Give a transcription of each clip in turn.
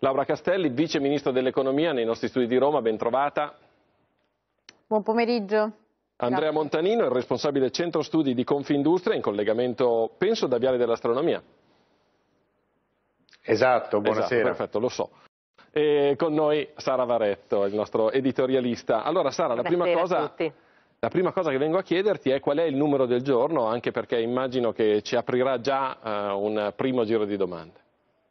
Laura Castelli, vice ministro dell'economia nei nostri studi di Roma, ben trovata. Buon pomeriggio. Andrea Grazie. Montanino, il responsabile centro studi di Confindustria, in collegamento, penso, da Viale dell'Astronomia. Esatto, esatto buonasera. Esatto, perfetto, lo so. E con noi Sara Varetto, il nostro editorialista. Allora Sara, la prima, cosa, la prima, cosa, che vengo a chiederti è qual è il numero del giorno, anche perché immagino che ci aprirà già uh, un primo giro di domande.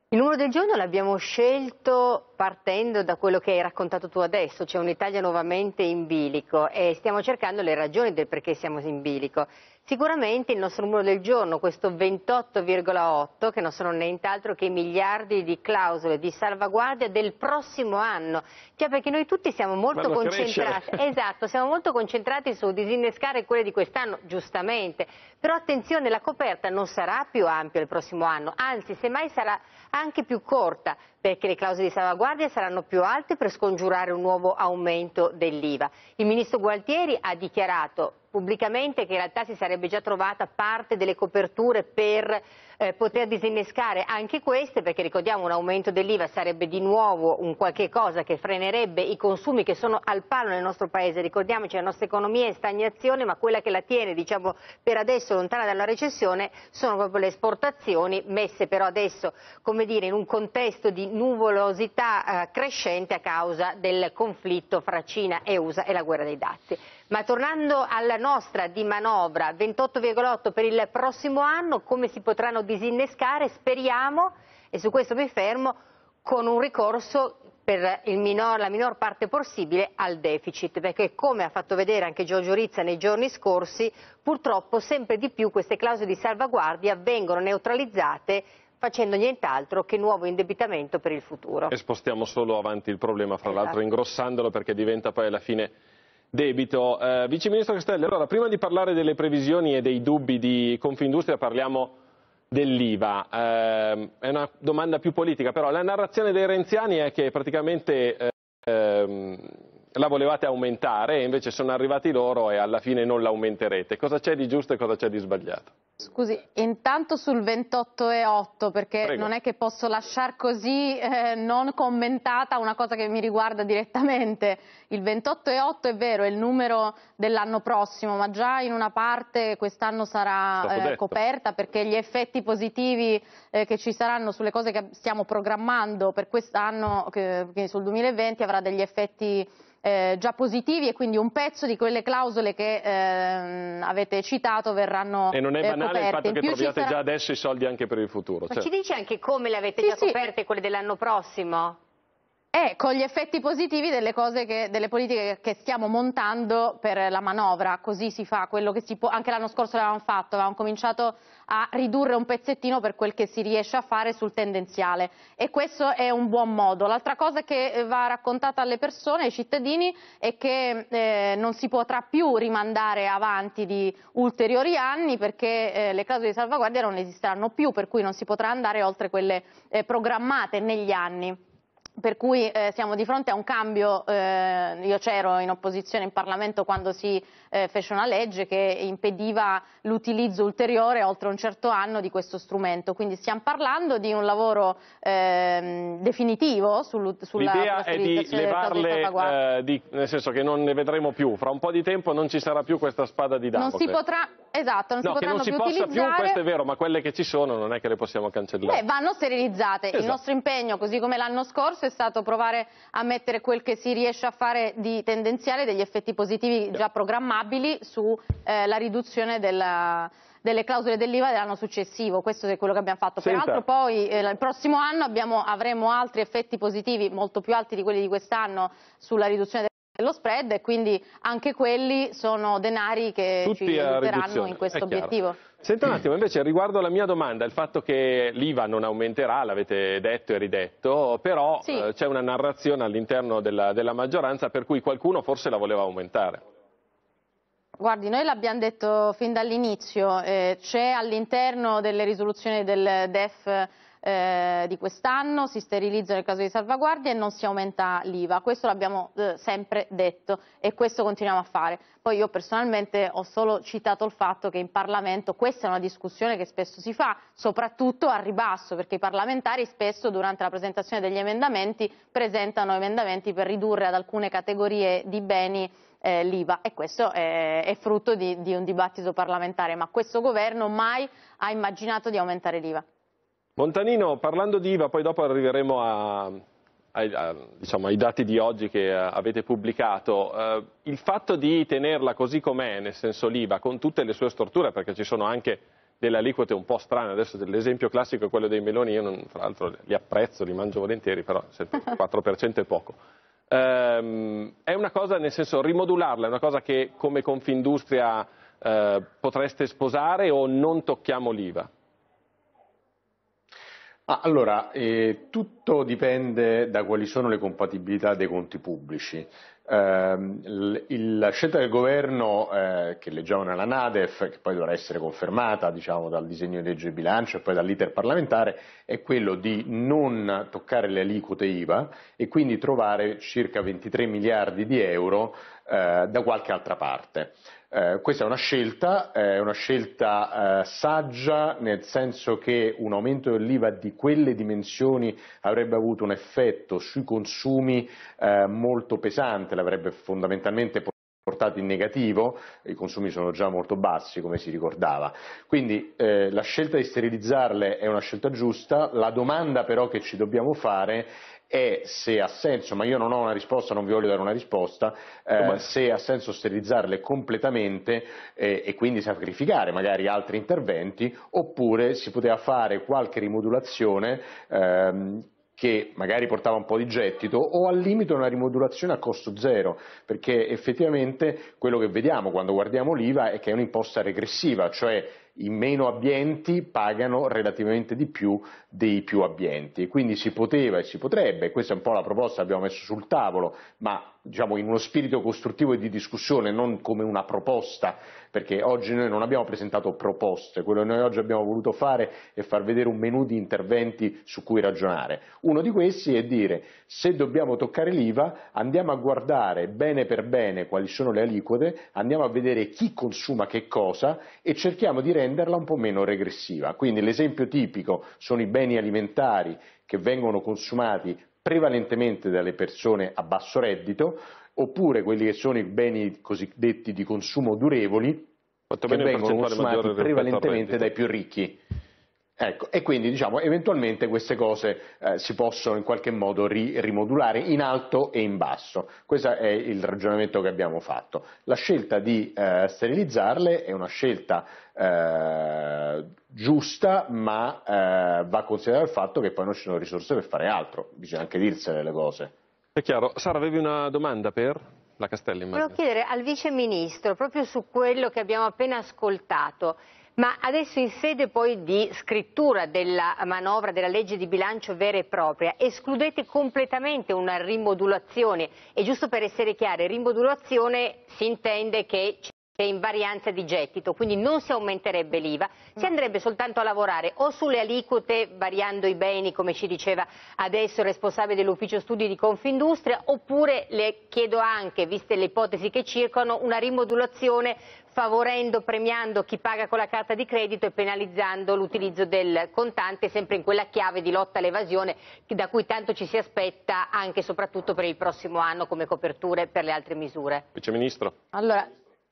Il numero del giorno l'abbiamo scelto partendo da quello che hai raccontato tu adesso, cioè un'Italia nuovamente in bilico e stiamo cercando le ragioni del perché siamo in bilico. Sicuramente il nostro numero del giorno, questo 28,8, che non sono nient'altro che miliardi di clausole di salvaguardia del prossimo anno, cioè perché noi tutti siamo molto concentrati, esatto, siamo molto concentrati su disinnescare quelle di quest'anno, giustamente, però attenzione, la coperta non sarà più ampia il prossimo anno, anzi semmai sarà anche più corta, perché le clausole di salvaguardia saranno più alte per scongiurare un nuovo aumento dell'IVA. Il ministro Gualtieri ha dichiarato pubblicamente che in realtà si sarebbe già trovata parte delle coperture per eh, poter disinnescare anche queste, perché ricordiamo un aumento dell'IVA sarebbe di nuovo un qualche cosa che frenerebbe i consumi che sono al palo nel nostro paese. Ricordiamoci la nostra economia è in stagnazione, ma quella che la tiene diciamo, per adesso lontana dalla recessione sono proprio le esportazioni, messe però adesso come dire, in un contesto di di nuvolosità eh, crescente a causa del conflitto fra Cina e USA e la guerra dei dazi. Ma tornando alla nostra di manovra, 28,8 per il prossimo anno, come si potranno disinnescare? Speriamo, e su questo mi fermo, con un ricorso per minor, la minor parte possibile al deficit, perché come ha fatto vedere anche Giorgio Rizza nei giorni scorsi, purtroppo sempre di più queste clausole di salvaguardia vengono neutralizzate facendo nient'altro che nuovo indebitamento per il futuro. E spostiamo solo avanti il problema, fra esatto. l'altro ingrossandolo perché diventa poi alla fine debito. Eh, Vice Ministro Castelli, allora prima di parlare delle previsioni e dei dubbi di Confindustria parliamo dell'IVA. Eh, è una domanda più politica, però la narrazione dei renziani è che praticamente... Eh, ehm, la volevate aumentare e invece sono arrivati loro e alla fine non l'aumenterete. Cosa c'è di giusto e cosa c'è di sbagliato? Scusi, intanto sul 28,8 perché Prego. non è che posso lasciare così eh, non commentata una cosa che mi riguarda direttamente. Il 28,8 è vero, è il numero dell'anno prossimo, ma già in una parte quest'anno sarà eh, coperta perché gli effetti positivi eh, che ci saranno sulle cose che stiamo programmando per quest'anno, quindi sul 2020, avrà degli effetti eh, già positivi e quindi un pezzo di quelle clausole che ehm, avete citato verranno E non è eh, banale eh, il fatto che troviate sarà... già adesso i soldi anche per il futuro. Ma certo. ci dice anche come le avete sì, già coperte sì. quelle dell'anno prossimo? è con gli effetti positivi delle, che, delle, politiche che stiamo montando per la manovra, così si fa quello che si può, anche l'anno scorso l'avevamo fatto, avevamo cominciato a ridurre un pezzettino per quel che si riesce a fare sul tendenziale e questo è un buon modo. L'altra cosa che va raccontata alle persone, ai cittadini, è che eh, non si potrà più rimandare avanti di ulteriori anni perché eh, le clausole di salvaguardia non esisteranno più, per cui non si potrà andare oltre quelle eh, programmate negli anni per cui eh, siamo di fronte a un cambio, eh, io c'ero in opposizione in Parlamento quando si eh, fece una legge che impediva l'utilizzo ulteriore oltre un certo anno di questo strumento, quindi stiamo parlando di un lavoro eh, definitivo sul, sulla L'idea è di levarle, eh, di, nel senso che non ne vedremo più, fra un po' di tempo non ci sarà più questa spada di Damocle. Esatto, non no, si potranno non si più possa più, questo è vero, ma quelle che ci sono non è che le possiamo cancellare. Beh, vanno sterilizzate. Esatto. Il nostro impegno, così come l'anno scorso, è stato provare a mettere quel che si riesce a fare di tendenziale degli effetti positivi già programmabili sulla eh, riduzione della delle clausole dell'IVA dell'anno successivo, questo è quello che abbiamo fatto. Senta. Peraltro poi eh, il prossimo anno abbiamo, avremo altri effetti positivi molto più alti di quelli di quest'anno sulla riduzione delle lo spread e quindi anche quelli sono denari che Tutti ci aiuteranno in questo obiettivo. Senta un attimo, invece riguardo alla mia domanda, il fatto che l'IVA non aumenterà, l'avete detto e ridetto, però sì. eh, c'è una narrazione all'interno della, della maggioranza per cui qualcuno forse la voleva aumentare. Guardi, noi l'abbiamo detto fin dall'inizio, eh, c'è all'interno delle risoluzioni del DEF eh, di quest'anno, si sterilizzano nel caso di salvaguardia e non si aumenta l'IVA. Questo l'abbiamo eh, sempre detto e questo continuiamo a fare. Poi io personalmente ho solo citato il fatto che in Parlamento questa è una discussione che spesso si fa, soprattutto a ribasso, perché i parlamentari spesso durante la presentazione degli emendamenti presentano emendamenti per ridurre ad alcune categorie di beni eh, l'IVA e questo è, è frutto di, di un dibattito parlamentare, ma questo governo mai ha immaginato di aumentare l'IVA. Montanino, parlando di IVA, poi dopo arriveremo a, ai, a, diciamo, ai, dati di oggi che eh, avete pubblicato, uh, il fatto di tenerla così com'è, nel senso l'IVA, con tutte le sue storture, perché ci sono anche delle aliquote un po' strane, adesso l'esempio classico è quello dei meloni, io non, fra l'altro li apprezzo, li mangio volentieri, però il 4% è poco. Um, è una cosa, nel senso, rimodularla è una cosa che come Confindustria uh, potreste sposare o non tocchiamo l'IVA? Ah, allora, eh, tutto dipende da quali sono le compatibilità dei conti pubblici. Eh, il, la scelta del governo, eh, che leggiamo nella NADEF, che poi dovrà essere confermata diciamo, dal disegno di legge di bilancio e poi dall'iter parlamentare, è quello di non toccare le aliquote IVA e quindi trovare circa 23 miliardi di euro eh, da qualche altra parte. Eh, questa è una scelta, è una scelta eh, saggia nel senso che un aumento dell'IVA di quelle dimensioni avrebbe avuto un effetto sui consumi eh, molto pesante, l'avrebbe fondamentalmente portati in negativo, i consumi sono già molto bassi come si ricordava. Quindi eh, la scelta di sterilizzarle è una scelta giusta, la domanda però che ci dobbiamo fare è se ha senso, ma io non ho una risposta, non vi voglio dare una risposta, eh, se ha senso sterilizzarle completamente eh, e quindi sacrificare magari altri interventi, oppure si poteva fare qualche rimodulazione ehm, che magari portava un po' di gettito o al limite una rimodulazione a costo zero, perché effettivamente quello che vediamo quando guardiamo l'IVA è che è un'imposta regressiva, cioè i meno abbienti pagano relativamente di più dei più abbienti e quindi si poteva e si potrebbe, questa è un po' la proposta che abbiamo messo sul tavolo, ma diciamo in uno spirito costruttivo e di discussione, non come una proposta, perché oggi noi non abbiamo presentato proposte, quello che noi oggi abbiamo voluto fare è far vedere un menu di interventi su cui ragionare. Uno di questi è dire se dobbiamo toccare l'IVA andiamo a guardare bene per bene quali sono le aliquote, andiamo a vedere chi consuma che cosa e cerchiamo di rendere renderla un po' meno regressiva. Quindi l'esempio tipico sono i beni alimentari che vengono consumati prevalentemente dalle persone a basso reddito, oppure quelli che sono i beni cosiddetti di consumo durevoli, che vengono consumati prevalentemente dai più ricchi. Ecco, e quindi diciamo, eventualmente queste cose eh, si possono in qualche modo ri rimodulare in alto e in basso. Questo è il ragionamento che abbiamo fatto. La scelta di eh, sterilizzarle è una scelta eh, giusta, ma eh, va considerato il fatto che poi non ci sono risorse per fare altro, bisogna anche dirsene le cose. È chiaro. Sara, avevi una domanda per? La Castelli, Volevo chiedere al Vice Ministro proprio su quello che abbiamo appena ascoltato. Ma adesso in sede poi di scrittura della manovra, della legge di bilancio vera e propria, escludete completamente una rimodulazione e giusto per essere chiari, rimodulazione si intende che in varianza di gettito, quindi non si aumenterebbe l'IVA, si andrebbe soltanto a lavorare o sulle aliquote variando i beni, come ci diceva adesso il responsabile dell'ufficio studi di Confindustria, oppure le chiedo anche, viste le ipotesi che circolano, una rimodulazione favorendo, premiando chi paga con la carta di credito e penalizzando l'utilizzo del contante sempre in quella chiave di lotta all'evasione da cui tanto ci si aspetta anche e soprattutto per il prossimo anno come coperture per le altre misure. Vice Ministro. Allora,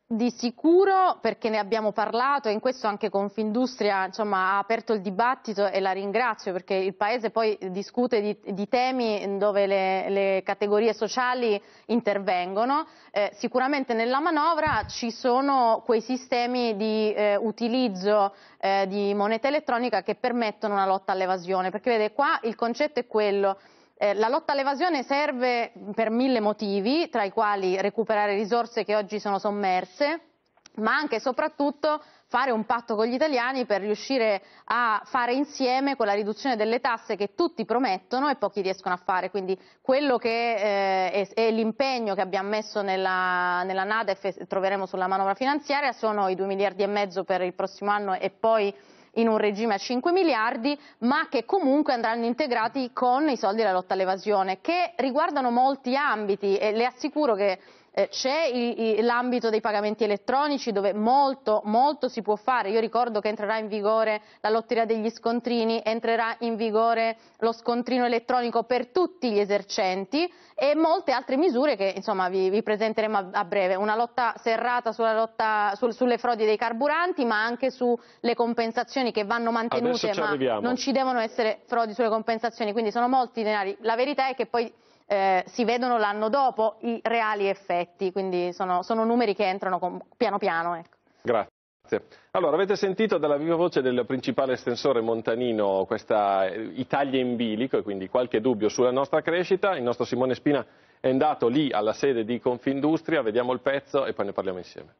di sicuro perché ne abbiamo parlato e in questo anche Confindustria insomma, ha aperto il dibattito e la ringrazio perché il Paese poi discute di, di temi dove le, le, categorie sociali intervengono. Eh, sicuramente nella manovra ci sono quei sistemi di eh, utilizzo eh, di moneta elettronica che permettono una lotta all'evasione perché vede qua il concetto è quello eh, la lotta all'evasione serve per mille motivi, tra i quali recuperare risorse che oggi sono sommerse, ma anche e soprattutto fare un patto con gli italiani per riuscire a fare insieme quella riduzione delle tasse che tutti promettono e pochi riescono a fare. Quindi quello che eh, è, è l'impegno che abbiamo messo nella, nella NADEF e troveremo sulla manovra finanziaria sono i 2 miliardi e mezzo per il prossimo anno e poi in un regime a 5 miliardi, ma che comunque andranno integrati con i soldi della lotta all'evasione, che riguardano molti ambiti e le assicuro che eh, c'è l'ambito dei pagamenti elettronici dove molto, molto si può fare. Io ricordo che entrerà in vigore la lotteria degli scontrini, entrerà in vigore lo scontrino elettronico per tutti gli esercenti e molte altre misure che insomma, vi, vi, presenteremo a, a, breve. Una lotta serrata lotta, sul, sulle frodi dei carburanti ma anche sulle compensazioni che vanno mantenute ma arriviamo. non ci devono essere frodi sulle compensazioni. Quindi sono molti denari. La verità è che poi eh, si vedono l'anno dopo i reali effetti, quindi sono, sono numeri che entrano con, piano piano. Ecco. Grazie. Allora, avete sentito dalla viva voce del principale estensore montanino questa eh, Italia in bilico e quindi qualche dubbio sulla nostra crescita. Il nostro Simone Spina è andato lì alla sede di Confindustria, vediamo il pezzo e poi ne parliamo insieme.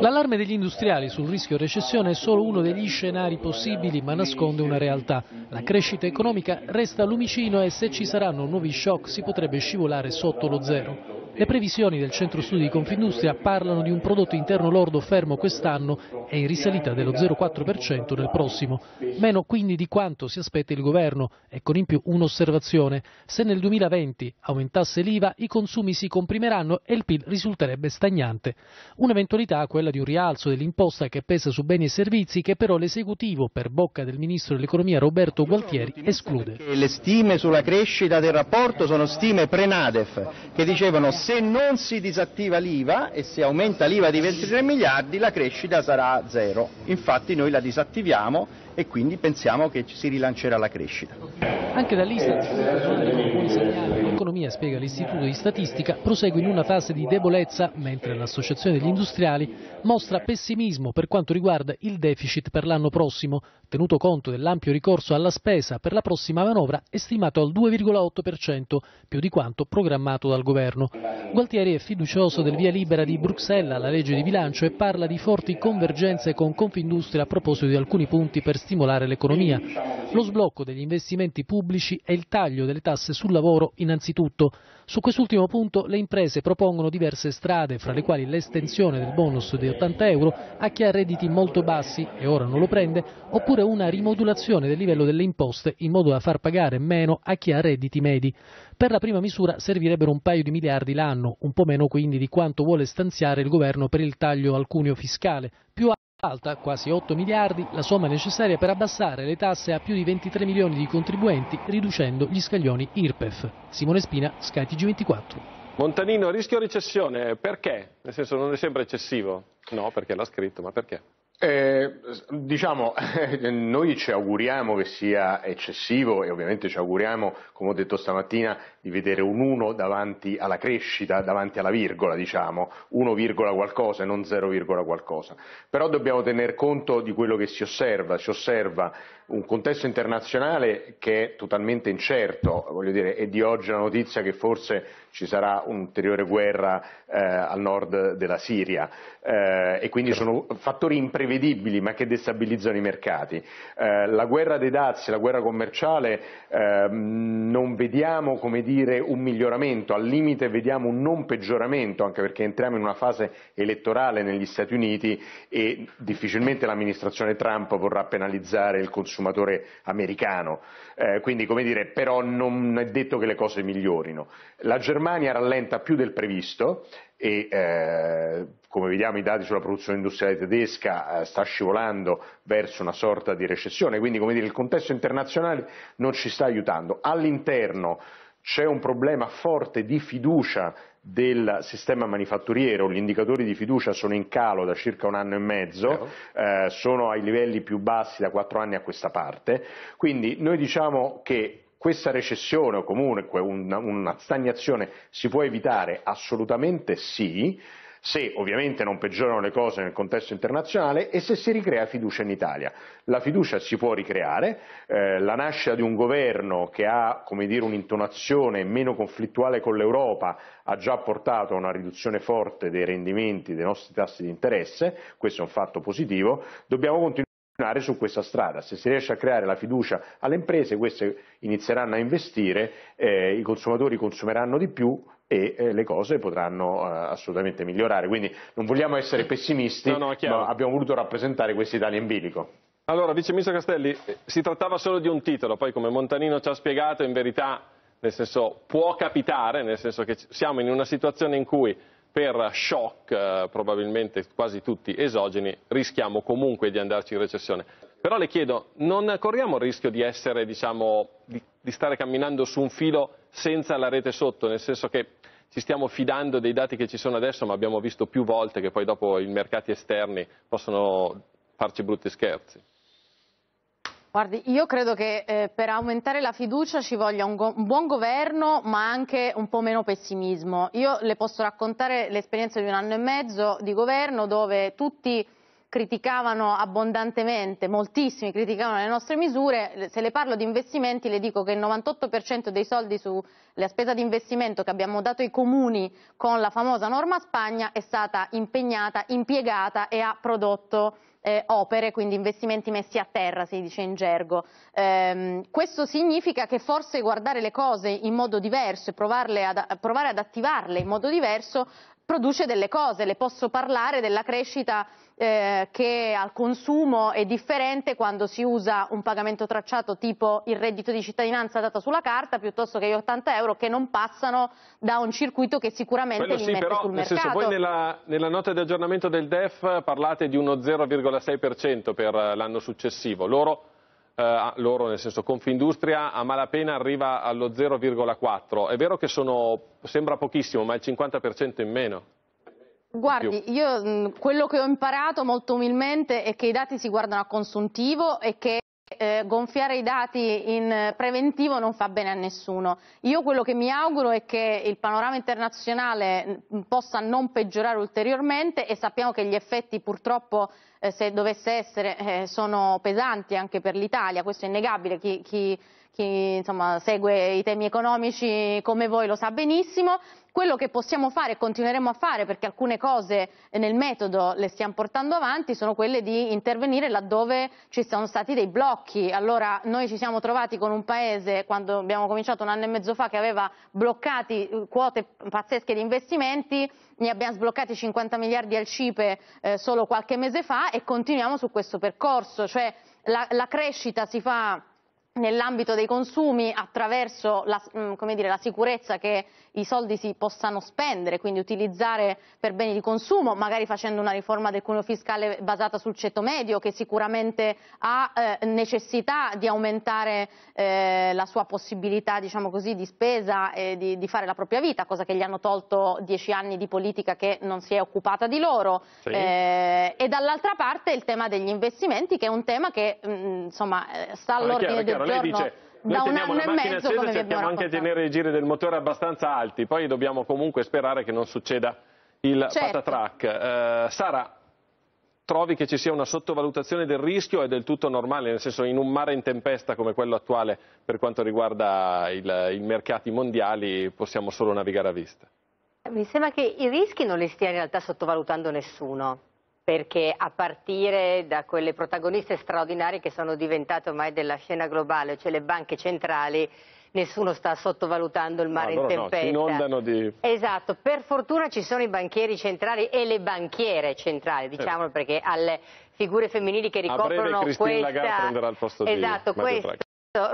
L'allarme degli industriali sul rischio recessione è solo uno degli scenari possibili ma nasconde una realtà. La crescita economica resta a lumicino e se ci saranno nuovi shock si potrebbe scivolare sotto lo zero. Le previsioni del centro studi di Confindustria parlano di un prodotto interno lordo fermo quest'anno e in risalita dello 0,4% nel prossimo, meno quindi di quanto si aspetta il governo e con in più un'osservazione. Se nel 2020 aumentasse l'IVA i consumi si comprimeranno e il PIL risulterebbe stagnante. Un'eventualità quella di un rialzo dell'imposta che pesa su beni e servizi che però l'esecutivo per bocca del ministro dell'economia Roberto Gualtieri esclude. Le stime sulla crescita del rapporto sono stime pre-NADEF che dicevano se non si disattiva l'IVA e se aumenta l'IVA di 23 miliardi la crescita sarà zero. Infatti noi la disattiviamo e quindi pensiamo che si rilancerà la crescita. Anche dall'Istat L'economia, spiega l'Istituto di Statistica, prosegue in una fase di debolezza, mentre l'Associazione degli Industriali mostra pessimismo per quanto riguarda il deficit per l'anno prossimo, tenuto conto dell'ampio ricorso alla spesa per la prossima manovra stimato al 2,8%, più di quanto programmato dal governo. Gualtieri è fiducioso del via libera di Bruxelles alla legge di bilancio e parla di forti convergenze con Confindustria a proposito di alcuni punti per stimolare l'economia. Lo sblocco degli investimenti pubblici e il taglio delle tasse sul lavoro innanzitutto. Su quest'ultimo punto le imprese propongono diverse strade, fra le quali l'estensione del bonus di 80 euro a chi ha redditi molto bassi e ora non lo prende, oppure una rimodulazione del livello delle imposte in modo da far pagare meno a chi ha redditi medi. Per la prima misura servirebbero un paio di miliardi l'anno, un po' meno quindi di quanto vuole stanziare il governo per il taglio al cuneo fiscale, più Alta, quasi 8 miliardi, la somma necessaria per abbassare le tasse a più di 23 milioni di contribuenti, riducendo gli scaglioni IRPEF. Simone Spina, Sky TG24. Montanino, rischio recessione, perché? Nel senso non è sempre eccessivo? No, perché l'ha scritto, ma perché? Eh, diciamo, noi ci auguriamo che sia eccessivo e ovviamente ci auguriamo, come ho detto stamattina, di vedere un 1 davanti alla crescita, davanti alla virgola, diciamo, 1, qualcosa e non 0, qualcosa. Però dobbiamo tener conto di quello che si osserva, si osserva un contesto internazionale che è totalmente incerto, voglio dire, è di oggi la notizia che forse ci sarà un'ulteriore guerra eh, al nord della Siria eh, e quindi certo. sono fattori imprevedibili prevedibili ma che destabilizzano i mercati. Eh, la guerra dei dazi, la guerra commerciale, eh, non vediamo dire, un miglioramento, al limite vediamo un non peggioramento, anche perché entriamo in una fase elettorale negli Stati Uniti e difficilmente l'amministrazione Trump vorrà penalizzare il consumatore americano. Eh, quindi, dire, però non è detto che le cose migliorino. La Germania rallenta più del previsto, e eh, come vediamo i dati sulla produzione industriale tedesca eh, sta scivolando verso una sorta di recessione, quindi come dire, il contesto internazionale non ci sta aiutando. All'interno c'è un problema forte di fiducia del sistema manifatturiero, gli indicatori di fiducia sono in calo da circa un anno e mezzo, eh, sono ai livelli più bassi da quattro anni a questa parte, quindi noi diciamo che questa recessione o comunque una, una stagnazione si può evitare? Assolutamente sì, se ovviamente non peggiorano le cose nel contesto internazionale e se si ricrea fiducia in Italia. La fiducia si può ricreare, eh, la nascita di un governo che ha come dire, un'intonazione meno conflittuale con l'Europa ha già portato a una riduzione forte dei rendimenti dei nostri tassi di interesse, questo è un fatto positivo, dobbiamo continuare continuare su questa strada. Se si riesce a creare la fiducia alle imprese, queste inizieranno a investire, eh, i consumatori consumeranno di più e eh, le cose potranno eh, assolutamente migliorare. Quindi non vogliamo essere pessimisti, no, no, ma abbiamo voluto rappresentare questa Italia in bilico. Allora, Vice Ministro Castelli, eh, si trattava solo di un titolo, poi come Montanino ci ha spiegato, in verità, nel senso, può capitare, nel senso che siamo in una situazione in cui per shock eh, probabilmente quasi tutti esogeni rischiamo comunque di andarci in recessione. Però le chiedo, non corriamo il rischio di, essere, diciamo, di, di stare camminando su un filo senza la rete sotto, nel senso che ci stiamo fidando dei dati che ci sono adesso, ma abbiamo visto più volte che poi dopo i mercati esterni possono farci brutti scherzi. Guardi, io credo che eh, per aumentare la fiducia ci voglia un, un, buon governo ma anche un po' meno pessimismo. Io le posso raccontare l'esperienza di un anno e mezzo di governo dove tutti criticavano abbondantemente, moltissimi criticavano le nostre misure, se le parlo di investimenti le dico che il 98% dei soldi sulla spesa di investimento che abbiamo dato ai comuni con la famosa norma Spagna è stata impegnata, impiegata e ha prodotto eh, opere, quindi investimenti messi a terra, si dice in gergo. Ehm, questo significa che forse guardare le cose in modo diverso e ad, provare ad attivarle in modo diverso produce delle cose, le posso parlare della crescita eh, che al consumo è differente quando si usa un pagamento tracciato tipo il reddito di cittadinanza dato sulla carta piuttosto che gli 80 euro che non passano da un circuito che sicuramente Quello li sì, mette però, sul nel Senso, voi nella, nella nota di aggiornamento del DEF parlate di uno 0,6% per l'anno successivo, loro eh, loro, nel senso Confindustria, a malapena arriva allo 0,4. È vero che sono, sembra pochissimo, ma è il 50% in meno. Guardi, io quello che ho imparato molto umilmente è che i dati si guardano a consuntivo e che eh, gonfiare i dati in preventivo non fa bene a nessuno. Io quello che mi auguro è che il panorama internazionale possa non peggiorare ulteriormente e sappiamo che gli effetti purtroppo eh, se dovesse essere eh, sono pesanti anche per l'Italia, questo è innegabile. Chi, chi chi insomma, segue i temi economici come voi lo sa benissimo. Quello che possiamo fare e continueremo a fare, perché alcune cose nel metodo le stiamo portando avanti, sono quelle di intervenire laddove ci sono stati dei blocchi. Allora, noi ci siamo trovati con un paese, quando abbiamo cominciato un anno e mezzo fa, che aveva bloccati eh, quote pazzesche di investimenti, ne abbiamo sbloccati 50 miliardi al CIPE eh, solo qualche mese fa e continuiamo su questo percorso. Cioè, la, la crescita si fa nell'ambito dei consumi attraverso la, mm, dire, la, sicurezza che i soldi si possano spendere, quindi utilizzare per beni di consumo, magari facendo una riforma del cuneo fiscale basata sul ceto medio che sicuramente ha eh, necessità di aumentare eh, la sua possibilità diciamo così, di spesa e di, di, fare la propria vita, cosa che gli hanno tolto dieci anni di politica che non si è occupata di loro. Sì. Eh, e dall'altra parte il tema degli investimenti che è un tema che mh, mm, insomma, eh, sta all'ordine del chiaro. Lei dice, noi teniamo la macchina mezzo, accesa e cerchiamo anche di tenere i giri del motore abbastanza alti, poi dobbiamo comunque sperare che non succeda il certo. patatrack. Eh, Sara, trovi che ci sia una sottovalutazione del rischio è del tutto normale, nel senso in un mare in tempesta come quello attuale per quanto riguarda i mercati mondiali possiamo solo navigare a vista. Mi sembra che i rischi non li stia in realtà sottovalutando nessuno perché a partire da quelle protagoniste straordinarie che sono diventate ormai della scena globale, cioè le banche centrali, nessuno sta sottovalutando il mare no, in tempesta. No, inondano di... Esatto, per fortuna ci sono i banchieri centrali e le banchiere centrali, certo. diciamolo eh. perché alle figure femminili che ricoprono questa... Lagarde prenderà il posto esatto, di questa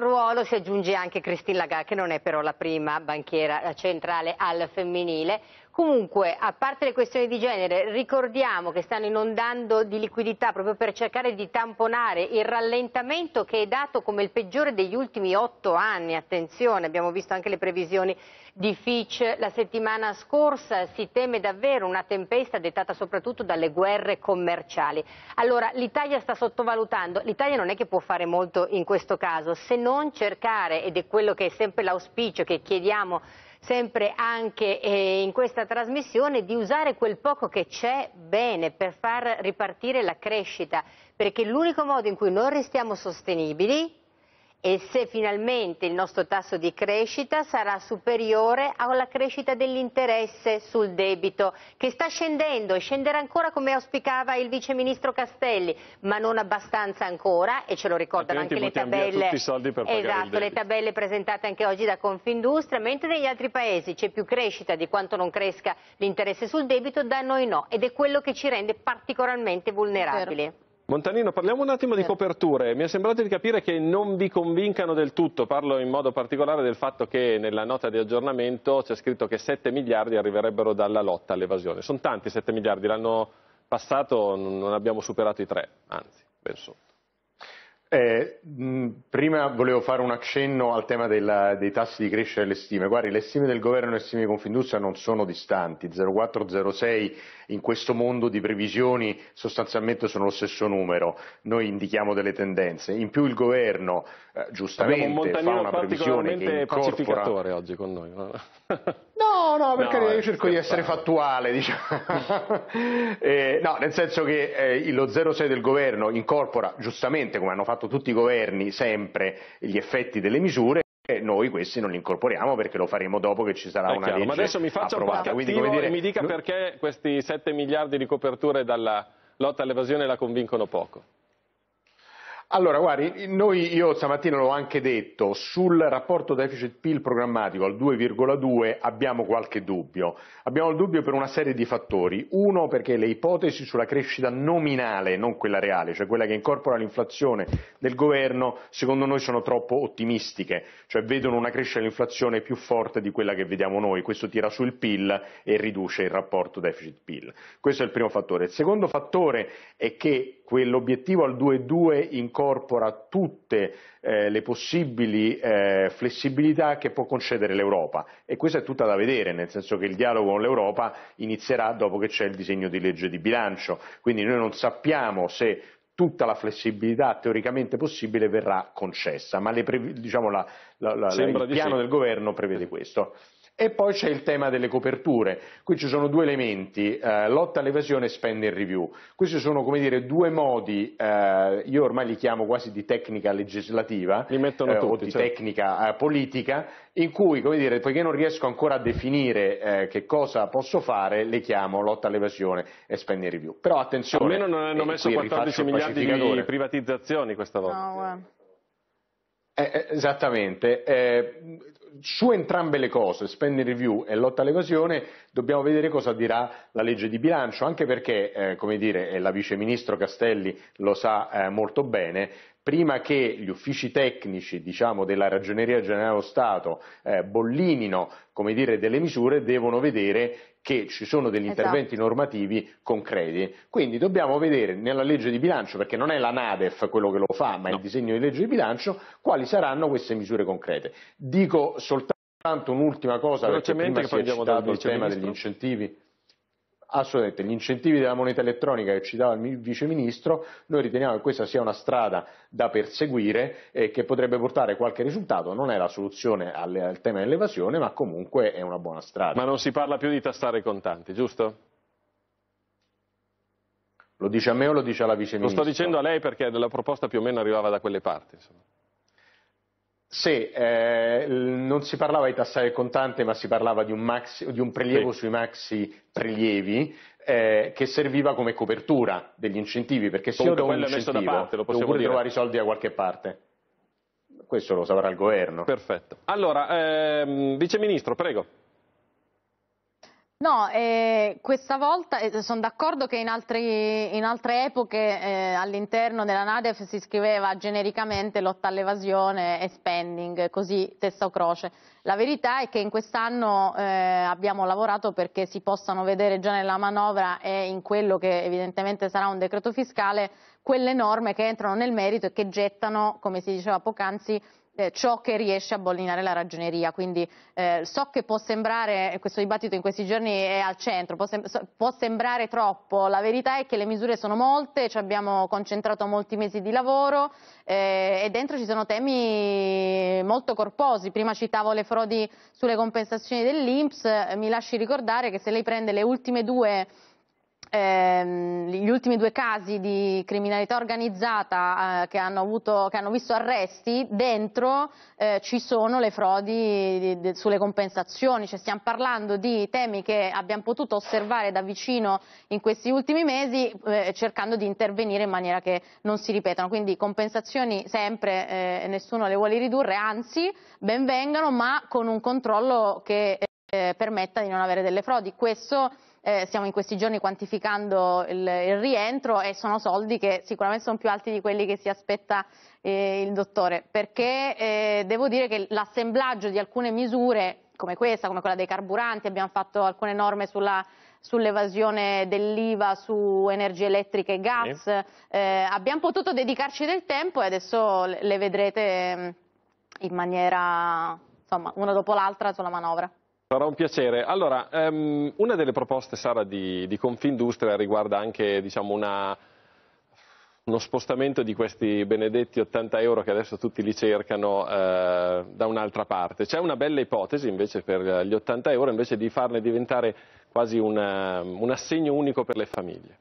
ruolo si aggiunge anche Christine Lagarde, che non è però la prima banchiera centrale al femminile. Comunque, a parte le questioni di genere, ricordiamo che stanno inondando di liquidità proprio per cercare di tamponare il rallentamento che è dato come il peggiore degli ultimi otto anni. Attenzione, abbiamo visto anche le previsioni di Fitch la settimana scorsa. Si teme davvero una tempesta dettata soprattutto dalle guerre commerciali. Allora, l'Italia sta sottovalutando. L'Italia non è che può fare molto in questo caso, se non cercare, ed è quello che è sempre l'auspicio che chiediamo sempre anche eh, in questa trasmissione di usare quel poco che c'è bene per far ripartire la crescita, perché l'unico modo in cui noi restiamo sostenibili e se finalmente il nostro tasso di crescita sarà superiore alla crescita dell'interesse sul debito, che sta scendendo e scenderà ancora come auspicava il Vice Ministro Castelli, ma non abbastanza ancora e ce lo ricordano anche le tabelle, esatto, le tabelle presentate anche oggi da Confindustria, mentre negli altri paesi c'è più crescita di quanto non cresca l'interesse sul debito, da noi no ed è quello che ci rende particolarmente vulnerabili. Montanino, parliamo un attimo di certo. coperture. Mi è sembrato di capire che non vi convincano del tutto. Parlo in modo particolare del fatto che nella nota di aggiornamento c'è scritto che 7 miliardi arriverebbero dalla lotta all'evasione. Sono tanti 7 miliardi. L'anno passato non abbiamo superato i 3, anzi, penso. Eh, mh, prima volevo fare un accenno al tema della, dei tassi di crescita delle stime. Guardi, le stime del governo e le stime di Confindustria non sono distanti. 0,4-0,6 in questo mondo di previsioni sostanzialmente sono lo stesso numero. Noi indichiamo delle tendenze. In più il governo eh, giustamente un fa una previsione che incorpora... pacificatore oggi con noi. No, no, per no, io cerco di essere fattuale, diciamo. eh, no, nel senso che eh, lo 06 del governo incorpora giustamente, come hanno fatto tutti i governi, sempre gli effetti delle misure. E noi questi non li incorporiamo perché lo faremo dopo che ci sarà È una chiaro, legge Ma adesso mi faccia approvata. un po' Quindi, dire... e mi dica perché questi 7 miliardi di coperture dalla lotta all'evasione la convincono poco. Allora, guardi, noi, io stamattina l'ho anche detto, sul rapporto deficit-PIL programmatico al 2,2 abbiamo qualche dubbio. Abbiamo il dubbio per una serie di fattori. Uno, perché le ipotesi sulla crescita nominale, non quella reale, cioè quella che incorpora l'inflazione del governo, secondo noi sono troppo ottimistiche, cioè vedono una crescita dell'inflazione più forte di quella che vediamo noi. Questo tira su il PIL e riduce il rapporto deficit-PIL. Questo è il primo fattore. Il secondo fattore è che quell'obiettivo al 2,2 incorpora incorpora tutte eh, le possibili eh, flessibilità che può concedere l'Europa e questa è tutta da vedere, nel senso che il dialogo con l'Europa inizierà dopo che c'è il disegno di legge di bilancio, quindi noi non sappiamo se tutta la flessibilità teoricamente possibile verrà concessa, ma le, diciamo, la, la, la, il piano sì. del governo prevede questo. E poi c'è il tema delle coperture, qui ci sono due elementi, eh, lotta all'evasione e spend and review. Questi sono come dire due modi, eh, io ormai li chiamo quasi di tecnica legislativa eh, tutti, o di cioè. tecnica eh, politica, in cui come dire, poiché non riesco ancora a definire eh, che cosa posso fare, le chiamo lotta all'evasione e spend and review. Però attenzione, almeno non hanno messo 14 miliardi di privatizzazioni questa volta. No, eh, eh esattamente. Eh, su entrambe le cose, spending review e lotta all'evasione, dobbiamo vedere cosa dirà la legge di bilancio, anche perché, eh, come dire, eh, la viceministro Castelli lo sa eh, molto bene, prima che gli uffici tecnici diciamo, della Ragioneria Generale dello Stato eh, bollinino dire, delle misure, devono vedere che ci sono degli esatto. interventi normativi concreti. Quindi dobbiamo vedere nella legge di bilancio, perché non è la NADEF quello che lo fa, ma no. il disegno di legge di bilancio, quali saranno queste misure concrete. Dico soltanto un'ultima cosa, perché prima si è citato il tema ministro. degli incentivi assolutamente gli incentivi della moneta elettronica che citava il vice ministro, noi riteniamo che questa sia una strada da perseguire e che potrebbe portare qualche risultato, non è la soluzione al, al tema dell'evasione, ma comunque è una buona strada. Ma non si parla più di tastare i contanti, giusto? Lo dice a me o lo dice alla vice ministro? Lo sto dicendo a lei perché la proposta più o meno arrivava da quelle parti. Insomma. Sì, eh, non si parlava di tassare il contante, ma si parlava di un, maxi, di un prelievo sì. sui maxi prelievi eh, che serviva come copertura degli incentivi, perché se io do un incentivo parte, lo devo pure dire. trovare i soldi da qualche parte. Questo lo saprà il governo. Perfetto. Allora, ehm, Vice Ministro, prego. No, eh, questa volta eh, sono d'accordo che in, altri, in, altre epoche eh, all'interno della Nadef si scriveva genericamente lotta all'evasione e spending, così testa o croce. La verità è che in quest'anno eh, abbiamo lavorato perché si possano vedere già nella manovra e in quello che evidentemente sarà un decreto fiscale quelle norme che entrano nel merito e che gettano, come si diceva poc'anzi, eh, ciò che riesce a bollinare la ragioneria. Quindi eh, so che può sembrare, questo dibattito in questi giorni è al centro, può, sem può sembrare troppo, la verità è che le misure sono molte, ci abbiamo concentrato molti mesi di lavoro eh, e dentro ci sono temi molto corposi. Prima citavo le frodi sulle compensazioni dell'Inps, mi lasci ricordare che se lei prende le ultime due ehm, gli ultimi due casi di criminalità organizzata eh, che, hanno avuto, che, hanno visto arresti, dentro eh, ci sono le frodi di, di, sulle compensazioni, cioè, stiamo parlando di temi che abbiamo potuto osservare da vicino in questi ultimi mesi eh, cercando di intervenire in maniera che non si ripetano, quindi compensazioni sempre eh, nessuno le vuole ridurre, anzi ben vengano ma con un controllo che eh, permetta di non avere delle frodi. Questo eh, stiamo in questi giorni quantificando il, il, rientro e sono soldi che sicuramente sono più alti di quelli che si aspetta eh, il dottore, perché eh, devo dire che l'assemblaggio di alcune misure come questa, come quella dei carburanti, abbiamo fatto alcune norme sulla sull'evasione dell'IVA su energie elettriche e gas. Eh, abbiamo potuto dedicarci del tempo e adesso le vedrete mm, in maniera, insomma, una dopo l'altra sulla manovra. Sarà un piacere. Allora, um, una delle proposte, Sara, di, di Confindustria riguarda anche diciamo, una, uno spostamento di questi benedetti 80 euro che adesso tutti li cercano eh, da un'altra parte. C'è una bella ipotesi invece per gli 80 euro, invece di farne diventare quasi una, ehm, un assegno unico per le famiglie.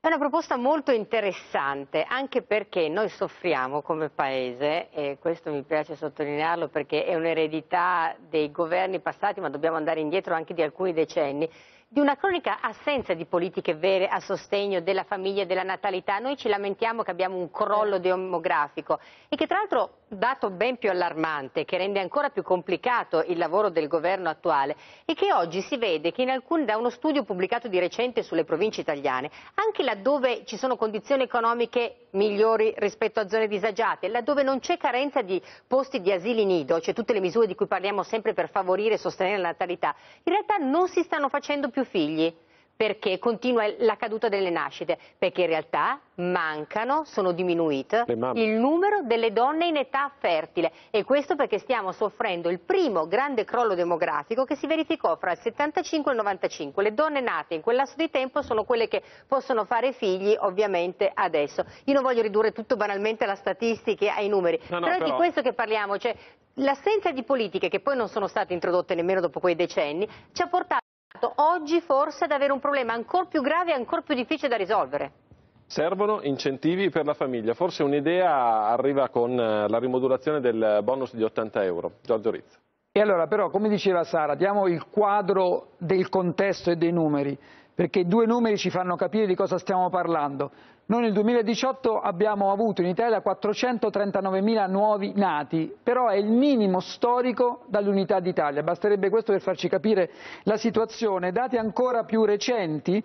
È una proposta molto interessante, anche perché noi soffriamo come Paese, e questo mi piace sottolinearlo perché è un'eredità dei governi passati, ma dobbiamo andare indietro anche di alcuni decenni, di una cronica assenza di politiche vere a sostegno della famiglia e della natalità. Noi ci lamentiamo che abbiamo un crollo demografico e che tra l'altro dato ben più allarmante, che rende ancora più complicato il lavoro del governo attuale, è che oggi si vede che alcuni, da uno studio pubblicato di recente sulle province italiane, anche laddove ci sono condizioni economiche migliori rispetto a zone disagiate, laddove non c'è carenza di posti di asili nido, cioè tutte le misure di cui parliamo sempre per favorire e sostenere la natalità, in realtà non si stanno facendo più figli. Perché continua la caduta delle nascite? Perché in realtà mancano, sono diminuite il numero delle donne in età fertile e questo perché stiamo soffrendo il primo grande crollo demografico che si verificò fra il 75 e il 95. Le donne nate in quel lasso di tempo sono quelle che possono fare figli ovviamente adesso. Io non voglio ridurre tutto banalmente alla statistica e ai numeri, no, no, però è però... di questo che parliamo, cioè l'assenza di politiche che poi non sono state introdotte nemmeno dopo quei decenni ci ha portato portato esatto, oggi forse ad avere un problema ancora più grave e ancora più difficile da risolvere. Servono incentivi per la famiglia, forse un'idea arriva con eh, la rimodulazione del bonus di 80 euro. Giorgio Rizzo. E allora però, come diceva Sara, diamo il quadro del contesto e dei numeri, perché due numeri ci fanno capire di cosa stiamo parlando. Noi nel 2018 abbiamo avuto in Italia 439.000 nuovi nati, però è il minimo storico dall'unità d'Italia. Basterebbe questo per farci capire la situazione. Dati ancora più recenti,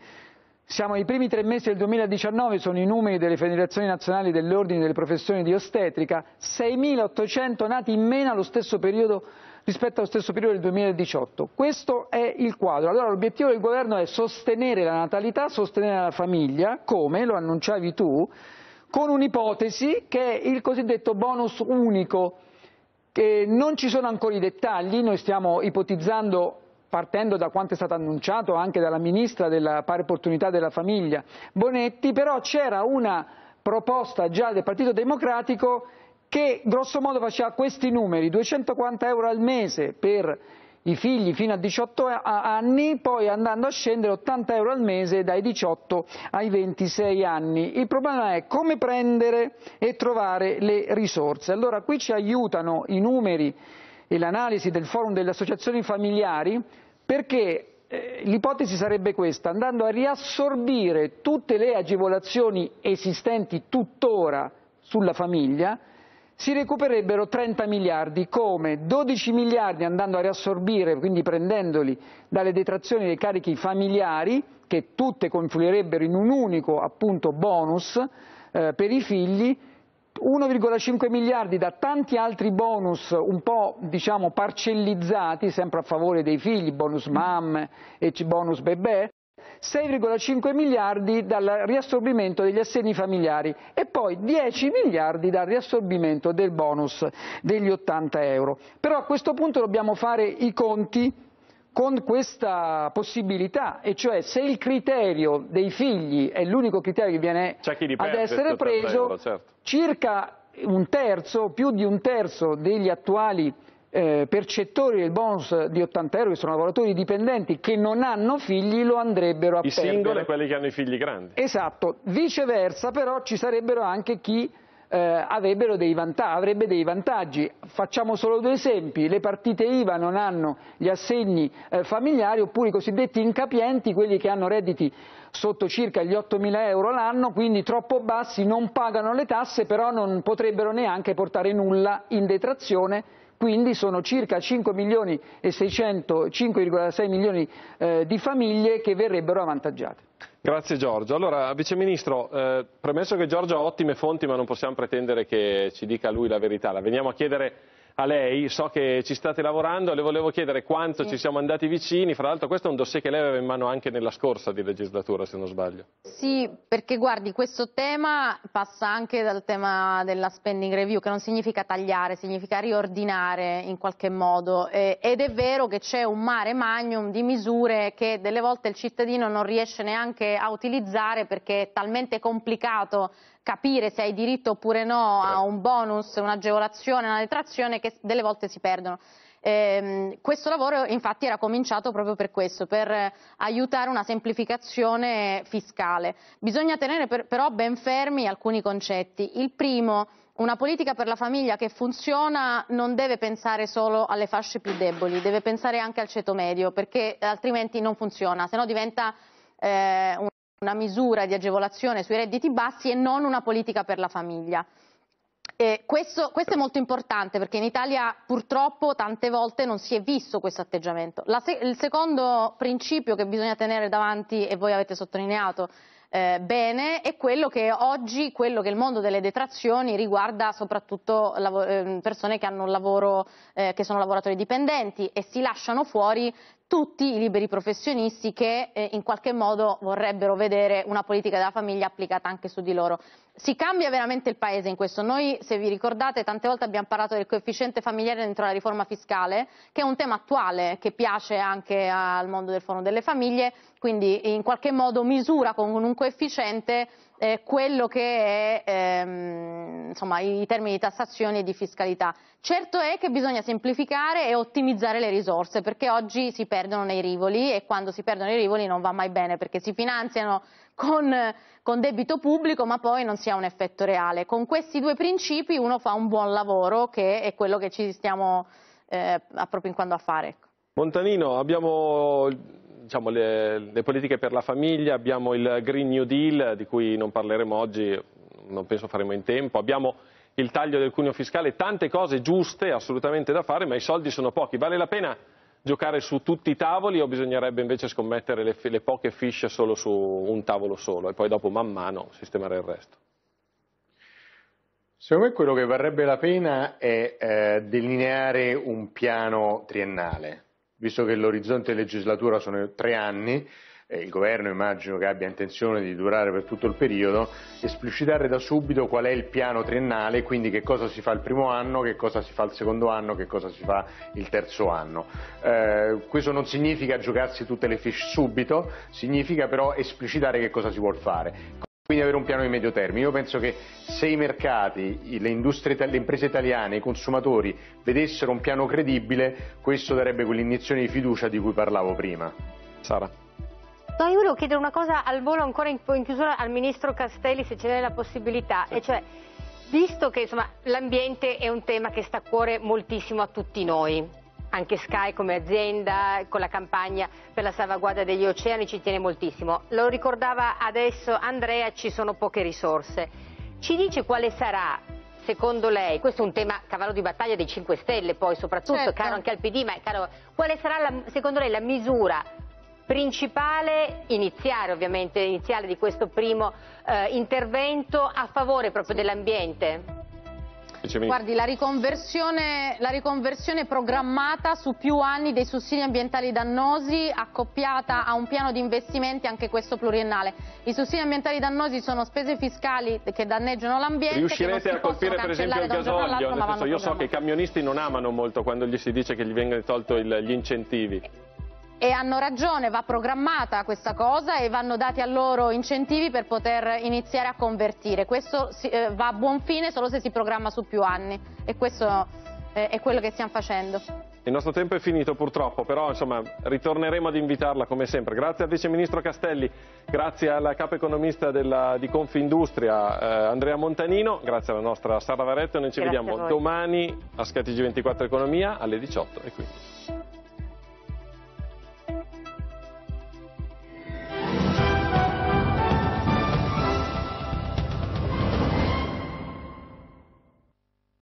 siamo ai primi tre mesi del 2019, sono i numeri delle federazioni nazionali dell'ordine delle professioni di ostetrica, 6.800 nati in meno allo stesso periodo rispetto allo stesso periodo del 2018. Questo è il quadro. Allora l'obiettivo del governo è sostenere la natalità, sostenere la famiglia, come lo annunciavi tu, con un'ipotesi che è il cosiddetto bonus unico. Che non ci sono ancora i dettagli, noi stiamo ipotizzando partendo da quanto è stato annunciato anche dalla Ministra della Pari Opportunità della Famiglia Bonetti, però c'era una proposta già del Partito Democratico che grossomodo faceva questi numeri, 240 euro al mese per i figli fino a 18 anni, poi andando a scendere 80 euro al mese dai 18 ai 26 anni. Il problema è come prendere e trovare le risorse. Allora qui ci aiutano i numeri e l'analisi del forum delle associazioni familiari perché eh, l'ipotesi sarebbe questa, andando a riassorbire tutte le agevolazioni esistenti tuttora sulla famiglia, si recupererebbero 30 miliardi, come 12 miliardi andando a riassorbire, quindi prendendoli dalle detrazioni dei carichi familiari, che tutte confluirebbero in un unico appunto, bonus eh, per i figli, 1,5 miliardi da tanti altri bonus un po' diciamo, parcellizzati, sempre a favore dei figli, bonus mam e bonus bebè, 6,5 miliardi dal riassorbimento degli assegni familiari e poi 10 miliardi dal riassorbimento del bonus degli 80 euro. Però a questo punto dobbiamo fare i conti con questa possibilità, e cioè se il criterio dei figli è l'unico criterio che viene ad essere preso, euro, certo. circa un terzo, più di un terzo degli attuali eh, percettori del bonus di 80 euro, che sono lavoratori dipendenti che non hanno figli, lo andrebbero a I perdere. I singoli e quelli che hanno i figli grandi. Esatto, viceversa però ci sarebbero anche chi eh, dei avrebbe dei vantaggi. Facciamo solo due esempi, le partite IVA non hanno gli assegni eh, familiari oppure i cosiddetti incapienti, quelli che hanno redditi sotto circa gli 8.000 euro l'anno, quindi troppo bassi, non pagano le tasse, però non potrebbero neanche portare nulla in detrazione quindi sono circa 5,6 milioni, e 5,6 milioni eh, di famiglie che verrebbero avvantaggiate. Grazie Giorgio. Allora, Vice Ministro, eh, premesso che Giorgio ha ottime fonti ma non possiamo pretendere che ci dica lui la verità, la veniamo a chiedere a lei, so che ci state lavorando, le volevo chiedere quanto sì. ci siamo andati vicini, fra l'altro questo è un dossier che lei aveva in mano anche nella scorsa di legislatura se non sbaglio. Sì, perché guardi questo tema passa anche dal tema della spending review che non significa tagliare, significa riordinare in qualche modo eh, ed è vero che c'è un mare magnum di misure che delle volte il cittadino non riesce neanche a utilizzare perché è talmente complicato capire se hai diritto oppure no a certo. un bonus, un'agevolazione, una detrazione che delle volte si perdono. Eh, questo lavoro infatti era cominciato proprio per questo, per aiutare una semplificazione fiscale. Bisogna tenere per, però ben fermi alcuni concetti. Il primo, una politica per la famiglia che funziona non deve pensare solo alle fasce più deboli, deve pensare anche al ceto medio, perché altrimenti non funziona, se no diventa eh, una misura di agevolazione sui redditi bassi e non una politica per la famiglia. Eh, questo, questo, è molto importante perché in Italia purtroppo tante volte non si è visto questo atteggiamento. Se, il secondo principio che bisogna tenere davanti, e voi avete sottolineato eh, bene, è quello che oggi quello che il mondo delle detrazioni riguarda soprattutto ehm, persone che, lavoro, eh, che sono lavoratori dipendenti e si lasciano fuori tutti i liberi professionisti che eh, in qualche modo vorrebbero vedere una politica della famiglia applicata anche su di loro si cambia veramente il paese in questo. Noi, se vi ricordate, tante volte abbiamo parlato del coefficiente familiare dentro la riforma fiscale, che è un tema attuale che piace anche al mondo del forum delle famiglie quindi in qualche modo misura con un coefficiente eh, quello che è ehm, insomma, i termini di tassazione e di fiscalità. Certo è che bisogna semplificare e ottimizzare le risorse perché oggi si perdono nei rivoli e quando si perdono i rivoli non va mai bene perché si finanziano con, con debito pubblico ma poi non si ha un effetto reale. Con questi due principi uno fa un buon lavoro che è quello che ci stiamo eh, appropinquando a fare. Ecco. Montanino, abbiamo diciamo, le, le politiche per la famiglia, abbiamo il Green New Deal di cui non parleremo oggi, non penso faremo in tempo, abbiamo il taglio del cuneo fiscale, tante cose giuste assolutamente da fare, ma i soldi sono pochi. Vale la pena giocare su tutti i tavoli o bisognerebbe invece scommettere le, le poche fiche solo su un tavolo solo e poi dopo man mano sistemare il resto? Secondo me quello che varrebbe la pena è eh, delineare un piano triennale visto che l'orizzonte legislatura sono tre anni, eh, il governo immagino che abbia intenzione di durare per tutto il periodo, esplicitare da subito qual è il piano triennale, quindi che cosa si fa il primo anno, che cosa si fa il secondo anno, che cosa si fa il terzo anno. Eh, questo non significa giocarsi tutte le fish subito, significa però esplicitare che cosa si vuol fare. Quindi avere un piano di medio termine. Io penso che se i mercati, le, le, imprese italiane, i consumatori vedessero un piano credibile, questo darebbe quell'iniezione di fiducia di cui parlavo prima. Sara. No, io volevo chiedere una cosa al volo ancora in, in chiusura al Ministro Castelli se ce n'è la possibilità, sì. e cioè visto che l'ambiente è un tema che sta a cuore moltissimo a tutti noi, anche Sky come azienda con la campagna per la salvaguardia degli oceani ci tiene moltissimo. Lo ricordava adesso Andrea, ci sono poche risorse. Ci dice quale sarà secondo lei, questo è un tema cavallo di battaglia dei 5 Stelle poi soprattutto, certo. caro anche al PD, ma caro, quale sarà la, secondo lei la misura principale iniziale, iniziale di questo primo eh, intervento a favore proprio dell'ambiente? Guardi, la riconversione, la riconversione programmata su più anni dei sussidi ambientali dannosi accoppiata a un piano di investimenti anche questo pluriennale. I sussidi ambientali dannosi sono spese fiscali che danneggiano l'ambiente. Riuscirete a colpire per esempio il gasolio? io so che i camionisti non amano molto quando gli si dice che gli vengono tolti gli incentivi e hanno ragione, va programmata questa cosa e vanno dati a loro incentivi per poter iniziare a convertire. Questo eh, va a buon fine solo se si programma su più anni e questo eh, è quello che stiamo facendo. Il nostro tempo è finito purtroppo, però insomma, ritorneremo ad invitarla come sempre. Grazie al Vice Ministro Castelli, grazie alla capo economista della, di Confindustria eh, Andrea Montanino, grazie alla nostra Sara Varetto. Noi ci grazie vediamo domani a SkTG24 Economia alle 18.15.